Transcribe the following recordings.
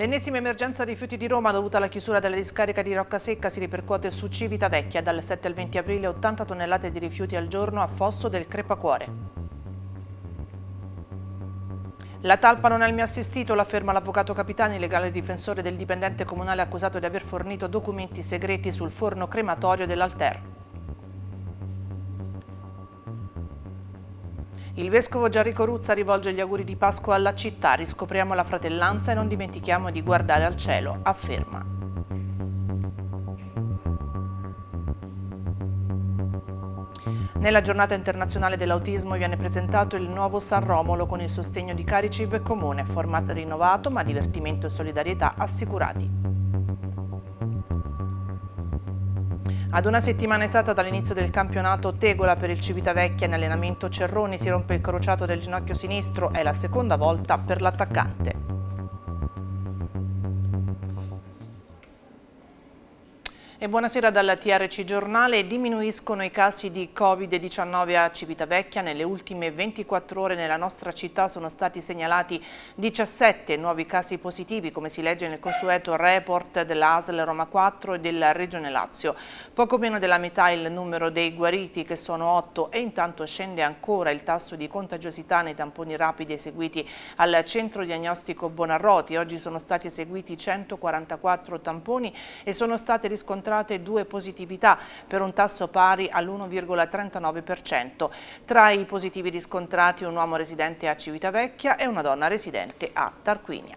L'ennesima emergenza rifiuti di Roma dovuta alla chiusura della discarica di Rocca Secca si ripercuote su Civita Vecchia. Dal 7 al 20 aprile 80 tonnellate di rifiuti al giorno a Fosso del Crepacuore. La talpa non è il mio assistito, afferma l'avvocato Capitani, legale difensore del dipendente comunale accusato di aver fornito documenti segreti sul forno crematorio dell'Alter. Il vescovo Gianrico Ruzza rivolge gli auguri di Pasqua alla città, riscopriamo la fratellanza e non dimentichiamo di guardare al cielo, afferma. Nella giornata internazionale dell'autismo viene presentato il nuovo San Romolo con il sostegno di Cariciv e Comune, format rinnovato ma divertimento e solidarietà assicurati. Ad una settimana esatta dall'inizio del campionato Tegola per il Civitavecchia in allenamento Cerroni si rompe il crociato del ginocchio sinistro, è la seconda volta per l'attaccante. E buonasera dalla TRC Giornale. Diminuiscono i casi di Covid-19 a Civitavecchia. Nelle ultime 24 ore nella nostra città sono stati segnalati 17 nuovi casi positivi, come si legge nel consueto report dell'ASL Roma 4 e della Regione Lazio. Poco meno della metà il numero dei guariti, che sono 8, e intanto scende ancora il tasso di contagiosità nei tamponi rapidi eseguiti al centro diagnostico Bonarroti. Oggi sono stati eseguiti 144 tamponi e sono state riscontrate registrate due positività per un tasso pari all'1,39%. Tra i positivi riscontrati un uomo residente a Civitavecchia e una donna residente a Tarquinia.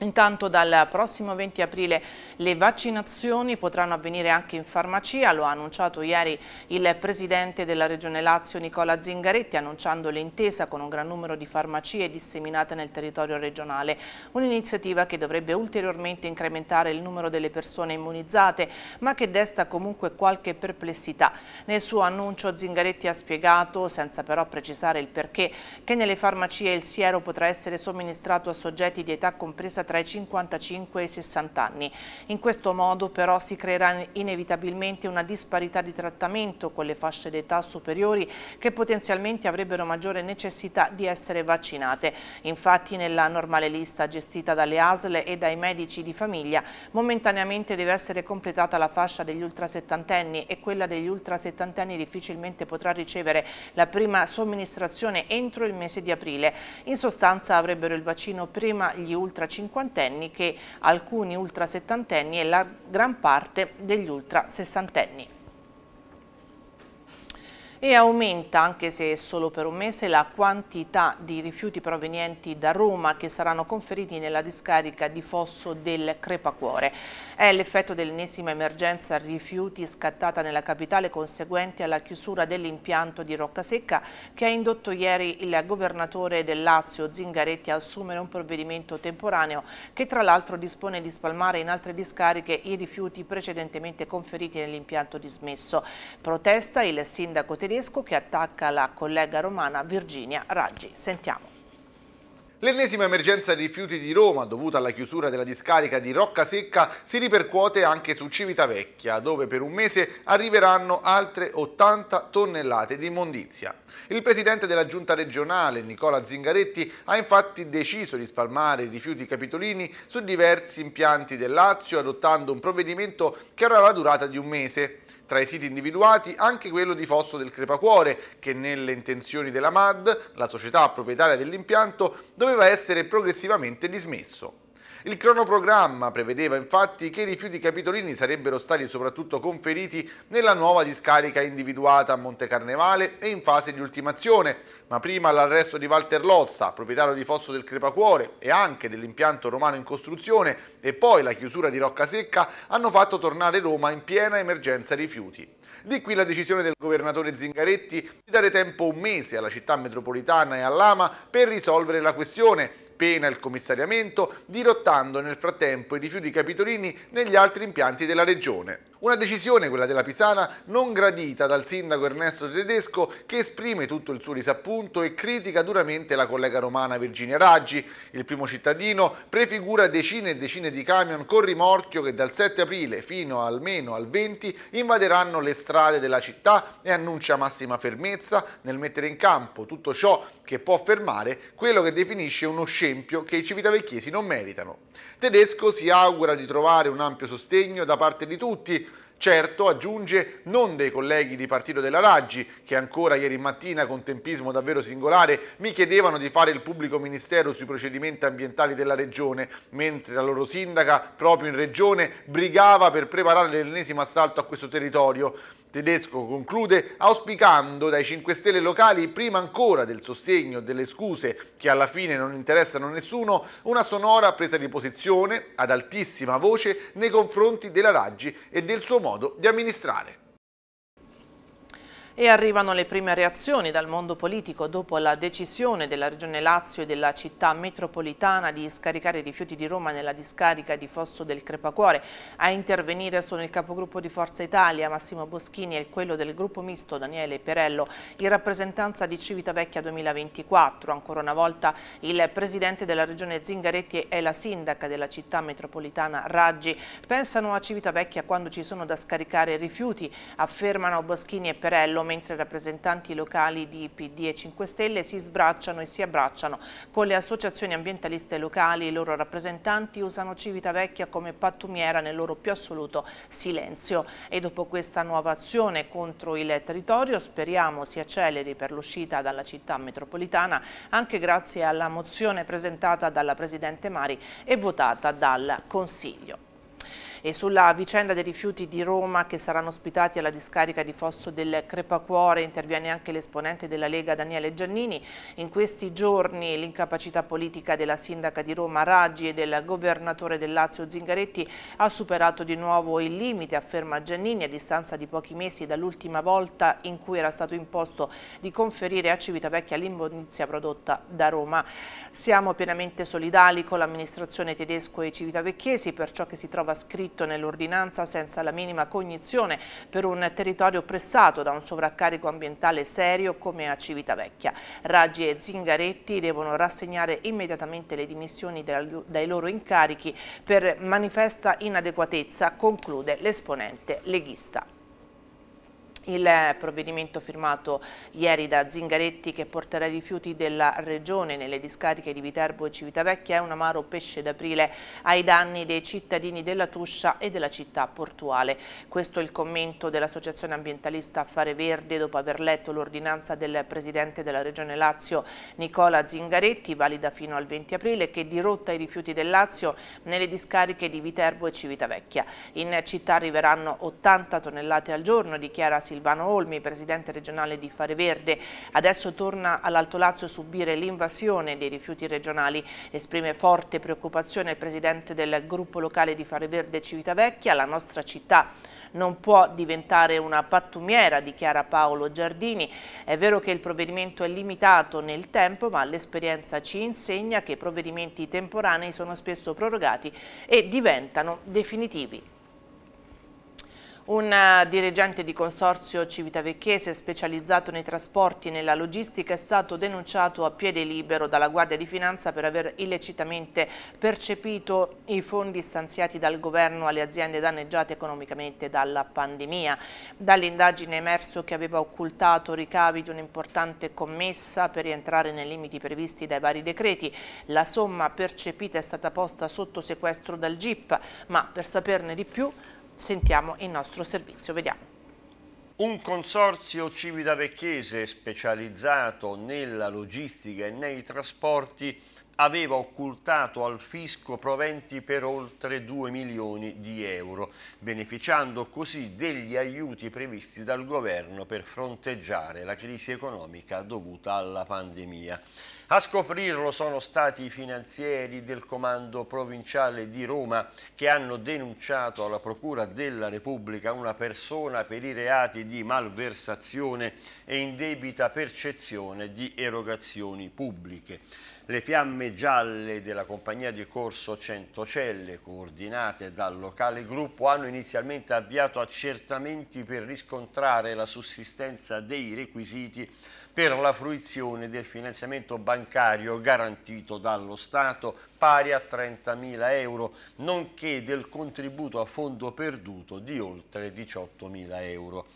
Intanto dal prossimo 20 aprile le vaccinazioni potranno avvenire anche in farmacia, lo ha annunciato ieri il Presidente della Regione Lazio Nicola Zingaretti annunciando l'intesa con un gran numero di farmacie disseminate nel territorio regionale, un'iniziativa che dovrebbe ulteriormente incrementare il numero delle persone immunizzate ma che desta comunque qualche perplessità. Nel suo annuncio Zingaretti ha spiegato, senza però precisare il perché, che nelle farmacie il siero potrà essere somministrato a soggetti di età compresa tra i 55 e i 60 anni. In questo modo però si creerà inevitabilmente una disparità di trattamento con le fasce d'età superiori che potenzialmente avrebbero maggiore necessità di essere vaccinate. Infatti nella normale lista gestita dalle ASL e dai medici di famiglia momentaneamente deve essere completata la fascia degli ultrasettantenni e quella degli ultrasettantenni difficilmente potrà ricevere la prima somministrazione entro il mese di aprile. In sostanza avrebbero il vaccino prima gli ultra 50 cinquantenni che alcuni ultra settantenni e la gran parte degli ultra sessantenni e aumenta, anche se solo per un mese, la quantità di rifiuti provenienti da Roma che saranno conferiti nella discarica di Fosso del Crepacuore. È l'effetto dell'ennesima emergenza rifiuti scattata nella capitale conseguente alla chiusura dell'impianto di Roccasecca che ha indotto ieri il governatore del Lazio Zingaretti a assumere un provvedimento temporaneo che tra l'altro dispone di spalmare in altre discariche i rifiuti precedentemente conferiti nell'impianto dismesso. Protesta il sindaco tedesco che attacca la collega romana Virginia Raggi. Sentiamo. L'ennesima emergenza rifiuti di Roma, dovuta alla chiusura della discarica di Rocca Secca, si ripercuote anche su Civitavecchia, dove per un mese arriveranno altre 80 tonnellate di immondizia. Il presidente della giunta regionale, Nicola Zingaretti, ha infatti deciso di spalmare i rifiuti capitolini su diversi impianti del Lazio, adottando un provvedimento che avrà la durata di un mese. Tra i siti individuati anche quello di Fosso del Crepacuore, che nelle intenzioni della MAD, la società proprietaria dell'impianto, doveva essere progressivamente dismesso. Il cronoprogramma prevedeva infatti che i rifiuti capitolini sarebbero stati soprattutto conferiti nella nuova discarica individuata a Monte Carnevale e in fase di ultimazione, ma prima l'arresto di Walter Lozza, proprietario di Fosso del Crepacuore e anche dell'impianto romano in costruzione e poi la chiusura di Roccasecca hanno fatto tornare Roma in piena emergenza rifiuti. Di qui la decisione del governatore Zingaretti di dare tempo un mese alla città metropolitana e all'AMA per risolvere la questione, pena il commissariamento, dirottando nel frattempo i rifiuti capitolini negli altri impianti della regione. Una decisione, quella della Pisana, non gradita dal sindaco Ernesto Tedesco che esprime tutto il suo disappunto e critica duramente la collega romana Virginia Raggi. Il primo cittadino prefigura decine e decine di camion con rimorchio che dal 7 aprile fino almeno al 20 invaderanno le strade strade della città e annuncia massima fermezza nel mettere in campo tutto ciò che può fermare quello che definisce uno scempio che i civitavecchiesi non meritano. Tedesco si augura di trovare un ampio sostegno da parte di tutti, Certo, aggiunge, non dei colleghi di partito della Raggi, che ancora ieri mattina, con tempismo davvero singolare, mi chiedevano di fare il pubblico ministero sui procedimenti ambientali della Regione, mentre la loro sindaca, proprio in Regione, brigava per preparare l'ennesimo assalto a questo territorio. Tedesco conclude auspicando dai 5 Stelle locali, prima ancora del sostegno, delle scuse che alla fine non interessano nessuno, una sonora presa di posizione ad altissima voce nei confronti della Raggi e del suo modo di amministrare. E arrivano le prime reazioni dal mondo politico dopo la decisione della Regione Lazio e della città metropolitana di scaricare i rifiuti di Roma nella discarica di Fosso del Crepacuore. A intervenire sono il capogruppo di Forza Italia Massimo Boschini e quello del gruppo misto Daniele Perello in rappresentanza di Civitavecchia 2024. Ancora una volta il presidente della Regione Zingaretti e la sindaca della città metropolitana Raggi pensano a Civitavecchia quando ci sono da scaricare rifiuti, affermano Boschini e Perello mentre rappresentanti locali di PD e 5 Stelle si sbracciano e si abbracciano. Con le associazioni ambientaliste locali i loro rappresentanti usano Civitavecchia come pattumiera nel loro più assoluto silenzio. E dopo questa nuova azione contro il territorio speriamo si acceleri per l'uscita dalla città metropolitana anche grazie alla mozione presentata dalla Presidente Mari e votata dal Consiglio e sulla vicenda dei rifiuti di Roma che saranno ospitati alla discarica di Fosso del Crepacuore interviene anche l'esponente della Lega Daniele Giannini. In questi giorni l'incapacità politica della sindaca di Roma Raggi e del governatore del Lazio Zingaretti ha superato di nuovo il limite, afferma Giannini, a distanza di pochi mesi dall'ultima volta in cui era stato imposto di conferire a Civitavecchia l'immondizia prodotta da Roma. Siamo pienamente solidali con l'amministrazione tedesco e civitavecchiesi per ciò che si trova scritto conflitto nell'ordinanza senza la minima cognizione per un territorio pressato da un sovraccarico ambientale serio come a Civitavecchia. Raggi e Zingaretti devono rassegnare immediatamente le dimissioni dai loro incarichi per manifesta inadeguatezza, conclude l'esponente leghista. Il provvedimento firmato ieri da Zingaretti che porterà i rifiuti della regione nelle discariche di Viterbo e Civitavecchia è un amaro pesce d'aprile ai danni dei cittadini della Tuscia e della città portuale. Questo è il commento dell'associazione ambientalista Affare Verde dopo aver letto l'ordinanza del presidente della regione Lazio Nicola Zingaretti, valida fino al 20 aprile, che dirotta i rifiuti del Lazio nelle discariche di Viterbo e Civitavecchia. In città arriveranno 80 tonnellate al giorno, dichiara Silvia. Silvano Olmi, presidente regionale di Fare Verde. Adesso torna all'Alto Lazio a subire l'invasione dei rifiuti regionali. Esprime forte preoccupazione il presidente del gruppo locale di Fare Verde Civitavecchia, la nostra città non può diventare una pattumiera, dichiara Paolo Giardini. È vero che il provvedimento è limitato nel tempo, ma l'esperienza ci insegna che i provvedimenti temporanei sono spesso prorogati e diventano definitivi. Un dirigente di consorzio civitavecchese specializzato nei trasporti e nella logistica è stato denunciato a piede libero dalla Guardia di Finanza per aver illecitamente percepito i fondi stanziati dal governo alle aziende danneggiate economicamente dalla pandemia. Dall'indagine è emerso che aveva occultato ricavi di un'importante commessa per rientrare nei limiti previsti dai vari decreti. La somma percepita è stata posta sotto sequestro dal GIP, ma per saperne di più sentiamo il nostro servizio, vediamo. Un consorzio civitavecchese specializzato nella logistica e nei trasporti aveva occultato al fisco proventi per oltre 2 milioni di euro, beneficiando così degli aiuti previsti dal governo per fronteggiare la crisi economica dovuta alla pandemia. A scoprirlo sono stati i finanzieri del Comando Provinciale di Roma che hanno denunciato alla Procura della Repubblica una persona per i reati di malversazione e indebita percezione di erogazioni pubbliche le fiamme gialle della compagnia di corso Centocelle, coordinate dal locale gruppo, hanno inizialmente avviato accertamenti per riscontrare la sussistenza dei requisiti per la fruizione del finanziamento bancario garantito dallo Stato pari a 30.000 euro, nonché del contributo a fondo perduto di oltre 18.000 euro.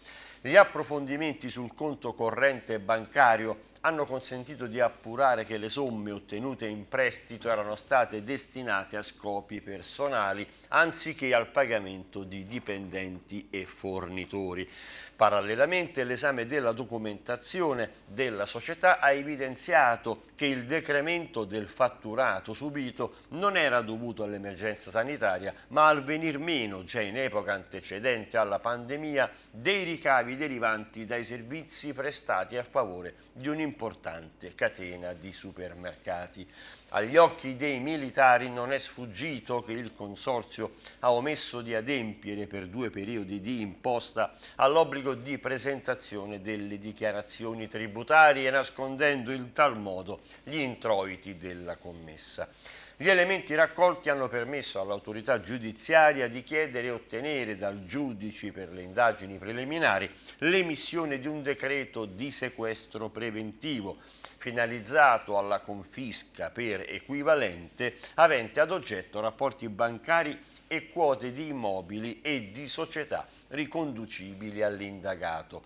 Gli approfondimenti sul conto corrente bancario hanno consentito di appurare che le somme ottenute in prestito erano state destinate a scopi personali anziché al pagamento di dipendenti e fornitori. Parallelamente l'esame della documentazione della società ha evidenziato che il decremento del fatturato subito non era dovuto all'emergenza sanitaria ma al venir meno, già in epoca antecedente alla pandemia, dei ricavi derivanti dai servizi prestati a favore di un'importante catena di supermercati. Agli occhi dei militari non è sfuggito che il Consorzio ha omesso di adempiere per due periodi di imposta all'obbligo di presentazione delle dichiarazioni tributarie, nascondendo in tal modo gli introiti della commessa. Gli elementi raccolti hanno permesso all'autorità giudiziaria di chiedere e ottenere dal giudice per le indagini preliminari l'emissione di un decreto di sequestro preventivo finalizzato alla confisca per equivalente avente ad oggetto rapporti bancari e quote di immobili e di società riconducibili all'indagato.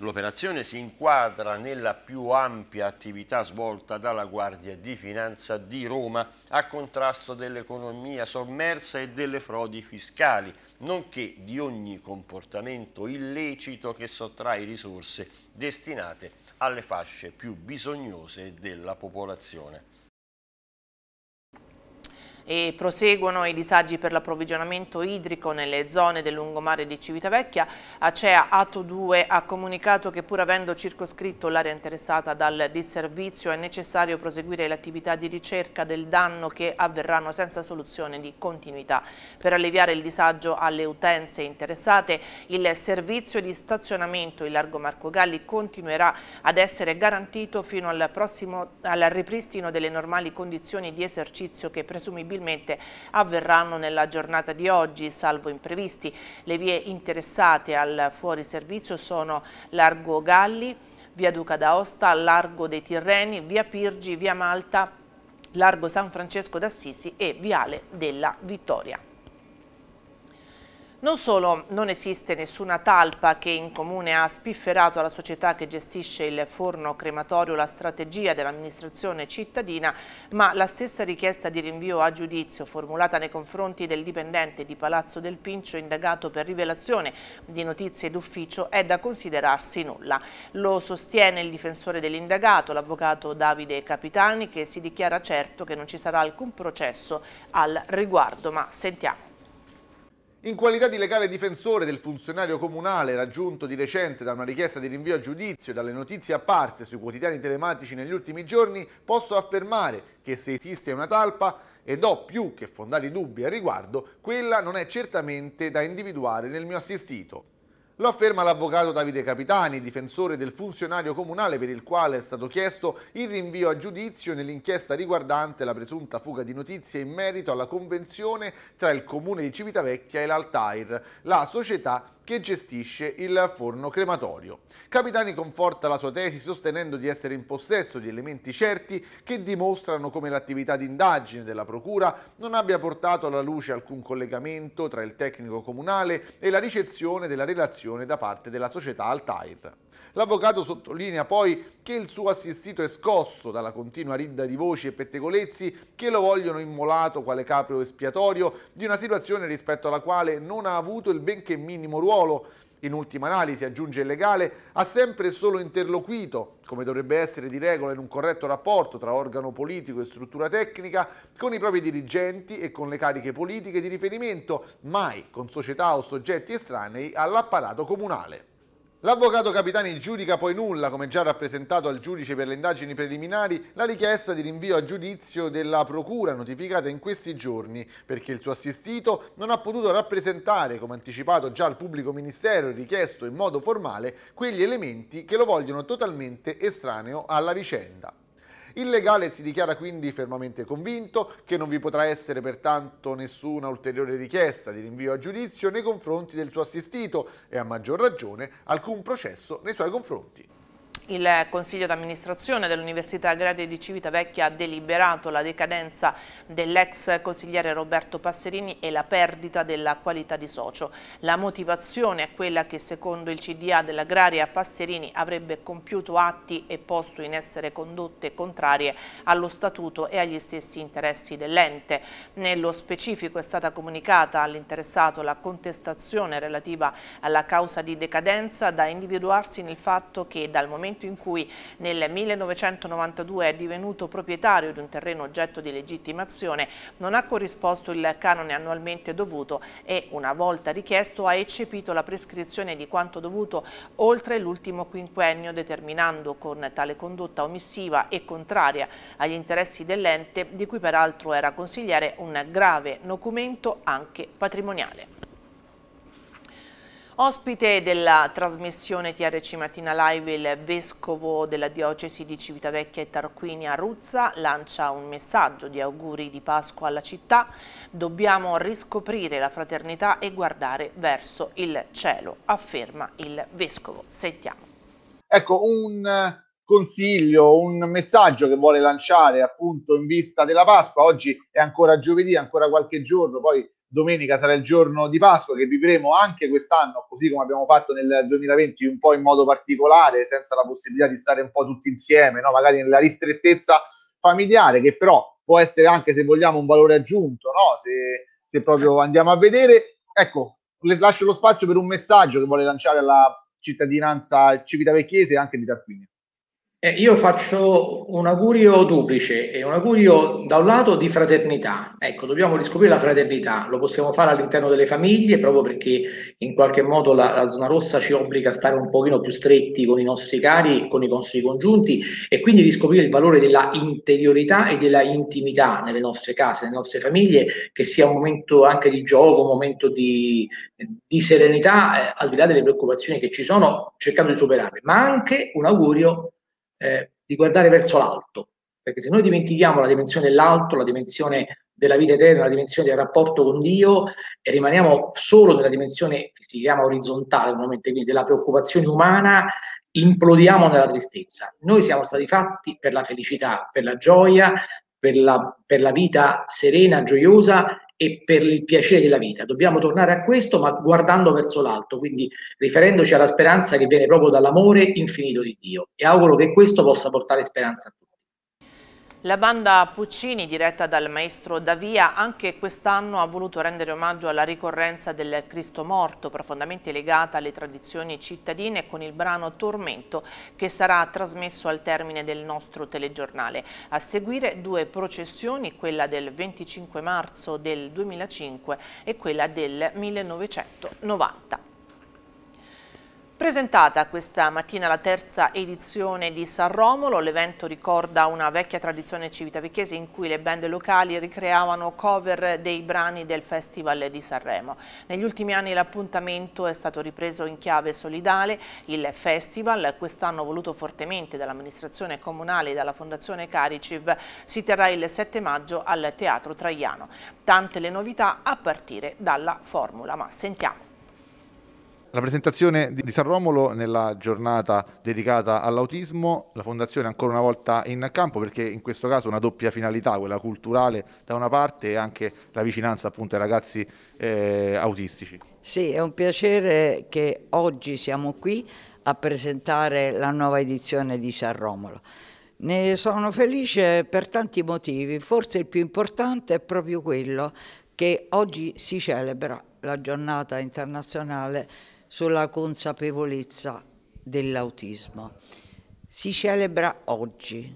L'operazione si inquadra nella più ampia attività svolta dalla Guardia di Finanza di Roma a contrasto dell'economia sommersa e delle frodi fiscali, nonché di ogni comportamento illecito che sottrae risorse destinate alle fasce più bisognose della popolazione e proseguono i disagi per l'approvvigionamento idrico nelle zone del lungomare di Civitavecchia. Acea Ato 2 ha comunicato che pur avendo circoscritto l'area interessata dal disservizio è necessario proseguire le attività di ricerca del danno che avverranno senza soluzione di continuità. Per alleviare il disagio alle utenze interessate, il servizio di stazionamento in Largo Marco Galli continuerà ad essere garantito fino al, prossimo, al ripristino delle normali condizioni di esercizio che presumibilmente probabilmente avverranno nella giornata di oggi, salvo imprevisti. Le vie interessate al fuori servizio sono Largo Galli, via Duca d'Aosta, Largo dei Tirreni, via Pirgi, via Malta, Largo San Francesco d'Assisi e Viale della Vittoria. Non solo non esiste nessuna talpa che in comune ha spifferato alla società che gestisce il forno crematorio la strategia dell'amministrazione cittadina, ma la stessa richiesta di rinvio a giudizio formulata nei confronti del dipendente di Palazzo del Pincio indagato per rivelazione di notizie d'ufficio è da considerarsi nulla. Lo sostiene il difensore dell'indagato, l'avvocato Davide Capitani, che si dichiara certo che non ci sarà alcun processo al riguardo, ma sentiamo. In qualità di legale difensore del funzionario comunale raggiunto di recente da una richiesta di rinvio a giudizio e dalle notizie apparse sui quotidiani telematici negli ultimi giorni, posso affermare che se esiste una talpa, ed ho più che fondati dubbi al riguardo, quella non è certamente da individuare nel mio assistito. Lo afferma l'avvocato Davide Capitani, difensore del funzionario comunale per il quale è stato chiesto il rinvio a giudizio nell'inchiesta riguardante la presunta fuga di notizie in merito alla convenzione tra il comune di Civitavecchia e l'Altair, la società che gestisce il forno crematorio. Capitani conforta la sua tesi sostenendo di essere in possesso di elementi certi che dimostrano come l'attività di indagine della Procura non abbia portato alla luce alcun collegamento tra il tecnico comunale e la ricezione della relazione da parte della società Altair. L'avvocato sottolinea poi che il suo assistito è scosso dalla continua ridda di voci e pettegolezzi che lo vogliono immolato quale capro espiatorio di una situazione rispetto alla quale non ha avuto il benché minimo ruolo ruolo, in ultima analisi, aggiunge il legale, ha sempre solo interloquito, come dovrebbe essere di regola in un corretto rapporto tra organo politico e struttura tecnica, con i propri dirigenti e con le cariche politiche di riferimento, mai con società o soggetti estranei all'apparato comunale. L'avvocato Capitani giudica poi nulla, come già rappresentato al giudice per le indagini preliminari, la richiesta di rinvio a giudizio della procura notificata in questi giorni, perché il suo assistito non ha potuto rappresentare, come anticipato già al pubblico ministero e richiesto in modo formale, quegli elementi che lo vogliono totalmente estraneo alla vicenda. Il legale si dichiara quindi fermamente convinto che non vi potrà essere pertanto nessuna ulteriore richiesta di rinvio a giudizio nei confronti del suo assistito e a maggior ragione alcun processo nei suoi confronti. Il Consiglio d'amministrazione dell'Università Agraria di Civitavecchia ha deliberato la decadenza dell'ex consigliere Roberto Passerini e la perdita della qualità di socio. La motivazione è quella che secondo il CDA dell'Agraria Passerini avrebbe compiuto atti e posto in essere condotte contrarie allo statuto e agli stessi interessi dell'ente. Nello specifico è stata comunicata all'interessato la contestazione relativa alla causa di decadenza da individuarsi nel fatto che dal momento momento in cui nel 1992 è divenuto proprietario di un terreno oggetto di legittimazione, non ha corrisposto il canone annualmente dovuto e, una volta richiesto, ha eccepito la prescrizione di quanto dovuto oltre l'ultimo quinquennio, determinando con tale condotta omissiva e contraria agli interessi dell'ente, di cui peraltro era consigliere, un grave documento anche patrimoniale. Ospite della trasmissione TRC Mattina Live, il Vescovo della Diocesi di Civitavecchia e Tarquinia Ruzza lancia un messaggio di auguri di Pasqua alla città. Dobbiamo riscoprire la fraternità e guardare verso il cielo, afferma il Vescovo. Sentiamo. Ecco, un consiglio, un messaggio che vuole lanciare appunto in vista della Pasqua. Oggi è ancora giovedì, ancora qualche giorno, poi domenica sarà il giorno di Pasqua che vivremo anche quest'anno, così come abbiamo fatto nel 2020, un po' in modo particolare, senza la possibilità di stare un po' tutti insieme, no? magari nella ristrettezza familiare, che però può essere anche, se vogliamo, un valore aggiunto, no? se, se proprio andiamo a vedere. Ecco, le lascio lo spazio per un messaggio che vuole lanciare alla cittadinanza civitavecchiese e anche di Tarquinio. Eh, io faccio un augurio duplice, e eh, un augurio da un lato di fraternità, ecco dobbiamo riscoprire la fraternità, lo possiamo fare all'interno delle famiglie proprio perché in qualche modo la, la, zona rossa ci obbliga a stare un pochino più stretti con i nostri cari, con i nostri congiunti e quindi riscoprire il valore della interiorità e della intimità nelle nostre case, nelle nostre famiglie, che sia un momento anche di gioco, un momento di, di serenità, eh, al di là delle preoccupazioni che ci sono, cercando di superarle, ma anche un augurio eh, di guardare verso l'alto, perché se noi dimentichiamo la dimensione dell'alto, la dimensione della vita eterna, la dimensione del rapporto con Dio e rimaniamo solo nella dimensione che si chiama orizzontale, normalmente, quindi della preoccupazione umana, implodiamo nella tristezza. Noi siamo stati fatti per la felicità, per la gioia, per la, per la vita serena, gioiosa e per il piacere della vita. Dobbiamo tornare a questo, ma guardando verso l'alto, quindi riferendoci alla speranza che viene proprio dall'amore infinito di Dio. E auguro che questo possa portare speranza a tutti. La banda Puccini, diretta dal maestro Davia, anche quest'anno ha voluto rendere omaggio alla ricorrenza del Cristo morto, profondamente legata alle tradizioni cittadine, con il brano Tormento, che sarà trasmesso al termine del nostro telegiornale. A seguire due processioni, quella del 25 marzo del 2005 e quella del 1990. Presentata questa mattina la terza edizione di San Romolo, l'evento ricorda una vecchia tradizione civitavecchese in cui le band locali ricreavano cover dei brani del Festival di Sanremo. Negli ultimi anni l'appuntamento è stato ripreso in chiave solidale. Il festival, quest'anno voluto fortemente dall'amministrazione comunale e dalla fondazione Cariciv, si terrà il 7 maggio al Teatro Traiano. Tante le novità a partire dalla formula, ma sentiamo. La presentazione di San Romolo nella giornata dedicata all'autismo, la Fondazione ancora una volta in campo perché in questo caso una doppia finalità, quella culturale da una parte e anche la vicinanza appunto ai ragazzi eh, autistici. Sì, è un piacere che oggi siamo qui a presentare la nuova edizione di San Romolo. Ne sono felice per tanti motivi, forse il più importante è proprio quello che oggi si celebra la giornata internazionale sulla consapevolezza dell'autismo. Si celebra oggi,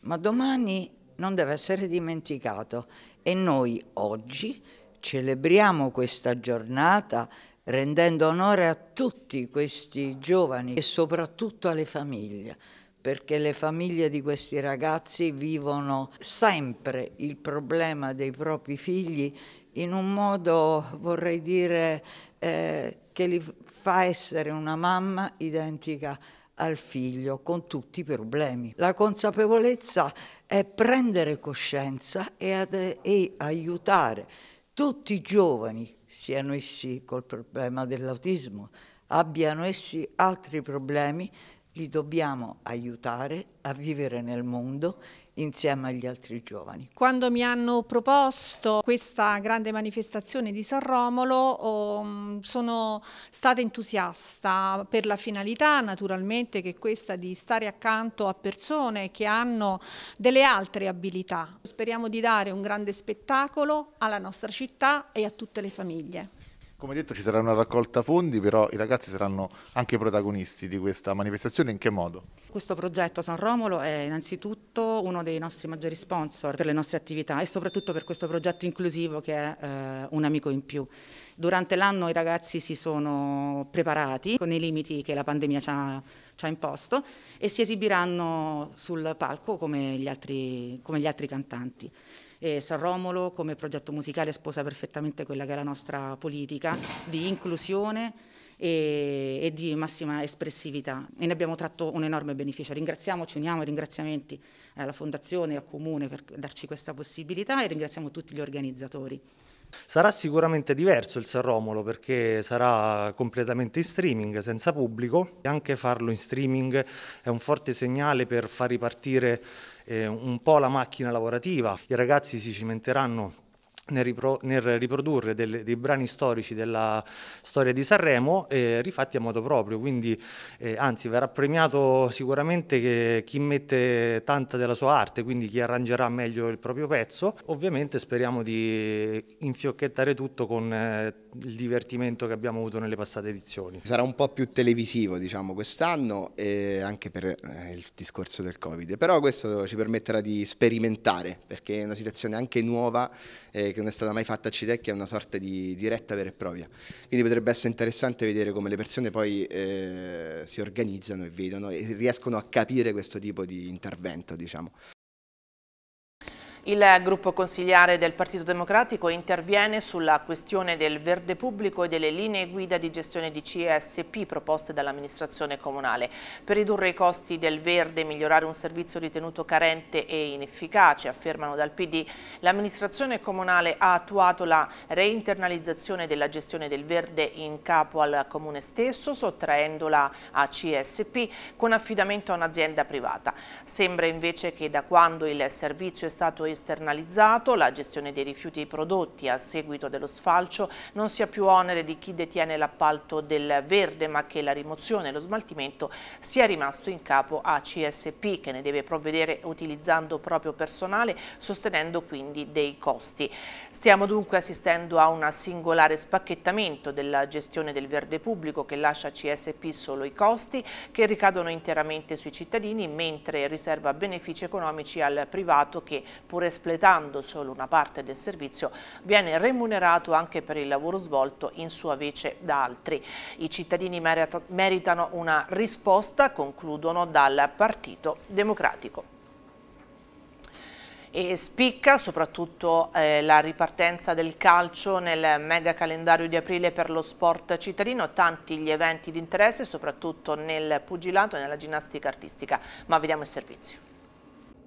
ma domani non deve essere dimenticato e noi oggi celebriamo questa giornata rendendo onore a tutti questi giovani e soprattutto alle famiglie, perché le famiglie di questi ragazzi vivono sempre il problema dei propri figli in un modo, vorrei dire, eh, che li fa essere una mamma identica al figlio con tutti i problemi. La consapevolezza è prendere coscienza e, ad, e aiutare tutti i giovani, siano essi col problema dell'autismo, abbiano essi altri problemi, li dobbiamo aiutare a vivere nel mondo insieme agli altri giovani. Quando mi hanno proposto questa grande manifestazione di San Romolo oh, sono stata entusiasta per la finalità naturalmente che è questa di stare accanto a persone che hanno delle altre abilità. Speriamo di dare un grande spettacolo alla nostra città e a tutte le famiglie. Come detto ci sarà una raccolta fondi, però i ragazzi saranno anche protagonisti di questa manifestazione, in che modo? Questo progetto San Romolo è innanzitutto uno dei nostri maggiori sponsor per le nostre attività e soprattutto per questo progetto inclusivo che è eh, un amico in più. Durante l'anno i ragazzi si sono preparati con i limiti che la pandemia ci ha, ci ha imposto e si esibiranno sul palco come gli altri, come gli altri cantanti. E San Romolo come progetto musicale sposa perfettamente quella che è la nostra politica di inclusione e, e di massima espressività e ne abbiamo tratto un enorme beneficio. Ringraziamo, ci uniamo ai ringraziamenti alla Fondazione e al Comune per darci questa possibilità e ringraziamo tutti gli organizzatori. Sarà sicuramente diverso il San Romolo perché sarà completamente in streaming, senza pubblico. E Anche farlo in streaming è un forte segnale per far ripartire eh, un po' la macchina lavorativa, i ragazzi si cimenteranno nel, ripro- nel, riprodurre del, dei brani storici della storia di Sanremo eh, rifatti a modo proprio, quindi eh, anzi verrà premiato sicuramente chi mette tanta della sua arte, quindi chi arrangerà meglio il proprio pezzo. Ovviamente speriamo di infiocchettare tutto con eh, il divertimento che abbiamo avuto nelle passate edizioni. Sarà un po' più televisivo diciamo quest'anno, anche per eh, il discorso del Covid, però questo ci permetterà di sperimentare perché è una situazione anche nuova eh, che non è stata mai fatta a CITEC è una sorta di diretta vera e propria. Quindi potrebbe essere interessante vedere come le persone poi eh, si organizzano e vedono e riescono a capire questo tipo di intervento. Diciamo. Il gruppo consigliare del Partito Democratico interviene sulla questione del verde pubblico e delle linee guida di gestione di CSP proposte dall'amministrazione comunale. Per ridurre i costi del verde e migliorare un servizio ritenuto carente e inefficace, affermano dal PD, l'amministrazione comunale ha attuato la reinternalizzazione della gestione del verde in capo al comune stesso, sottraendola a CSP con affidamento a un'azienda privata. Sembra invece che da quando il servizio è stato esternalizzato, la gestione dei rifiuti e prodotti a seguito dello sfalcio non sia più onere di chi detiene l'appalto del verde, ma che la rimozione e lo smaltimento sia rimasto in capo a CSP, che ne deve provvedere utilizzando proprio personale, sostenendo quindi dei costi. Stiamo dunque assistendo a un singolare spacchettamento della gestione del verde pubblico che lascia a CSP solo i costi, che ricadono interamente sui cittadini, mentre riserva benefici economici al privato che, pur pur espletando solo una parte del servizio, viene remunerato anche per il lavoro svolto in sua vece da altri. I cittadini meritano una risposta, concludono dal Partito Democratico e spicca soprattutto eh, la ripartenza del calcio nel mega calendario di aprile per lo sport cittadino, tanti gli eventi di interesse soprattutto nel pugilato e nella ginnastica artistica, ma vediamo il servizio.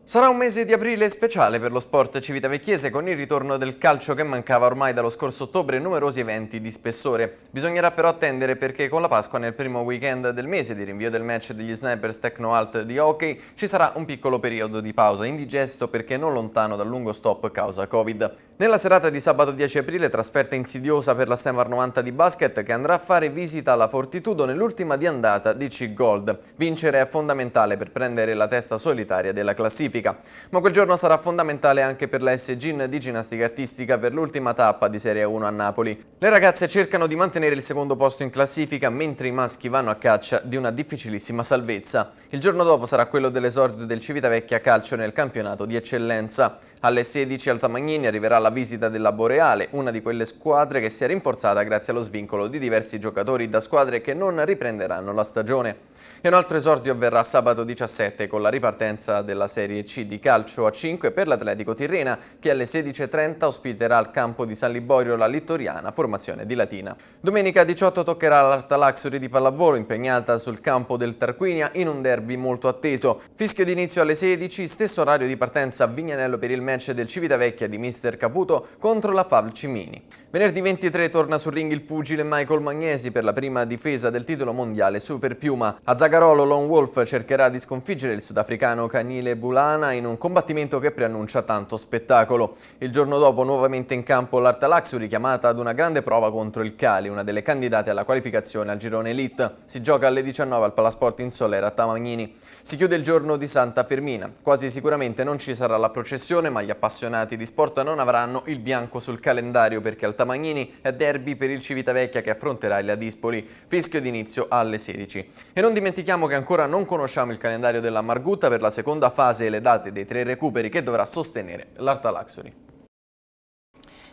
Sarà un mese di aprile speciale per lo sport civitavecchiese con il ritorno del calcio che mancava ormai dallo scorso ottobre e numerosi eventi di spessore. Bisognerà però attendere perché con la Pasqua nel primo weekend del mese di rinvio del match degli Snipers Tecno Alt di hockey ci sarà un piccolo periodo di pausa, indigesto perché non lontano dal lungo stop causa Covid. Nella serata di sabato 10 aprile trasferta insidiosa per la Stemar 90 di basket che andrà a fare visita alla Fortitudo nell'ultima di andata di C-Gold. Vincere è fondamentale per prendere la testa solitaria della classifica classifica. Ma quel giorno sarà fondamentale anche per la S Gin di ginnastica artistica per l'ultima tappa di Serie 1 a Napoli. Le ragazze cercano di mantenere il secondo posto in classifica mentre i maschi vanno a caccia di una difficilissima salvezza. Il giorno dopo sarà quello dell'esordio del Civitavecchia Calcio nel campionato di eccellenza. Alle 16 al Tamagnini arriverà la visita della Boreale, una di quelle squadre che si è rinforzata grazie allo svincolo di diversi giocatori da squadre che non riprenderanno la stagione. E un altro esordio avverrà sabato 17 con la ripartenza della Serie C di calcio a 5 per l'Atletico Tirrena che alle 16.30 ospiterà al campo di San Liborio la Littoriana, formazione di Latina. Domenica 18 toccherà l'Artalaxuri di pallavolo impegnata sul campo del Tarquinia in un derby molto atteso. Fischio d'inizio alle 16, stesso orario di partenza a Vignanello per il match del Civitavecchia di Mister Caputo contro la Favl Cimini. Venerdì 23 torna sul ring il pugile Michael Magnesi per la prima difesa del titolo mondiale Super Piuma. A Zaga Carolo, Lone Wolf cercherà di sconfiggere il sudafricano Canile Bulana in un combattimento che preannuncia tanto spettacolo. Il giorno dopo nuovamente in campo l'Artalaxu richiamata ad una grande prova contro il Cali, una delle candidate alla qualificazione al girone Elite. Si gioca alle 19 al Palasport in Solera a Tamagnini. Si chiude il giorno di Santa Firmina. Quasi sicuramente non ci sarà la processione, ma gli appassionati di sport non avranno il bianco sul calendario perché al Tamagnini è derby per il Civitavecchia che affronterà il Ladispoli. Fischio d'inizio alle 16. E non dimentichiamo dimentichiamo che ancora non conosciamo il calendario della Margutta per la seconda fase e le date dei tre recuperi che dovrà sostenere l'Arta Luxury.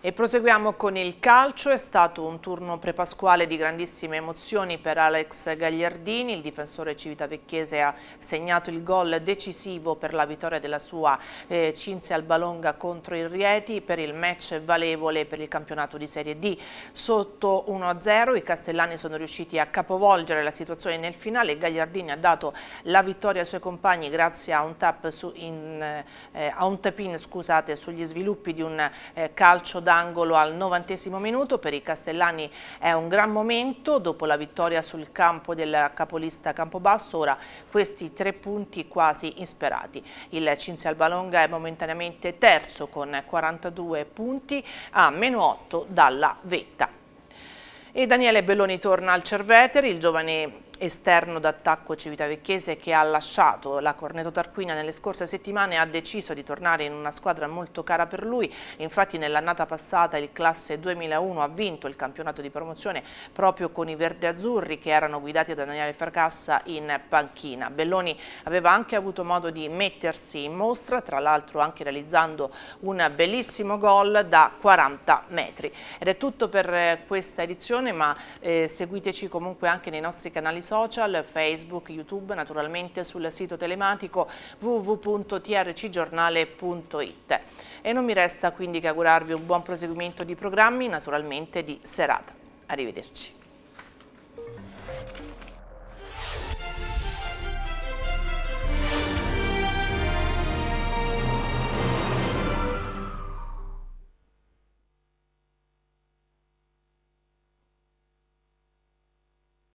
E proseguiamo con il calcio, è stato un turno prepasquale di grandissime emozioni per Alex Gagliardini, il difensore civitavecchiese ha segnato il gol decisivo per la vittoria della sua eh, Cinzia Albalonga contro il Rieti per il match valevole per il campionato di Serie D. Sotto 1-0 i castellani sono riusciti a capovolgere la situazione nel finale Gagliardini ha dato la vittoria ai suoi compagni grazie a un, tap su in, eh, a un tap in, scusate, sugli sviluppi di un eh, calcio da d'angolo al novantesimo minuto, per i Castellani è un gran momento, dopo la vittoria sul campo del capolista Campobasso, ora questi tre punti quasi insperati. Il Cinzia Albalonga è momentaneamente terzo con 42 punti a meno 8 dalla vetta. E Daniele Belloni torna al Cerveteri, il giovane esterno d'attacco civitavecchese che ha lasciato la Corneto Tarquina nelle scorse settimane ha deciso di tornare in una squadra molto cara per lui, infatti nell'annata passata il classe 2001 ha vinto il campionato di promozione proprio con i verde azzurri che erano guidati da Daniele Farcassa in panchina. Belloni aveva anche avuto modo di mettersi in mostra, tra l'altro anche realizzando un bellissimo gol da 40 metri. Ed è tutto per eh, questa edizione, ma eh, seguiteci comunque anche nei nostri canali social social, Facebook, YouTube, naturalmente sul sito telematico www.trcgiornale.it. E non mi resta quindi che augurarvi un buon proseguimento di programmi, naturalmente di serata. Arrivederci.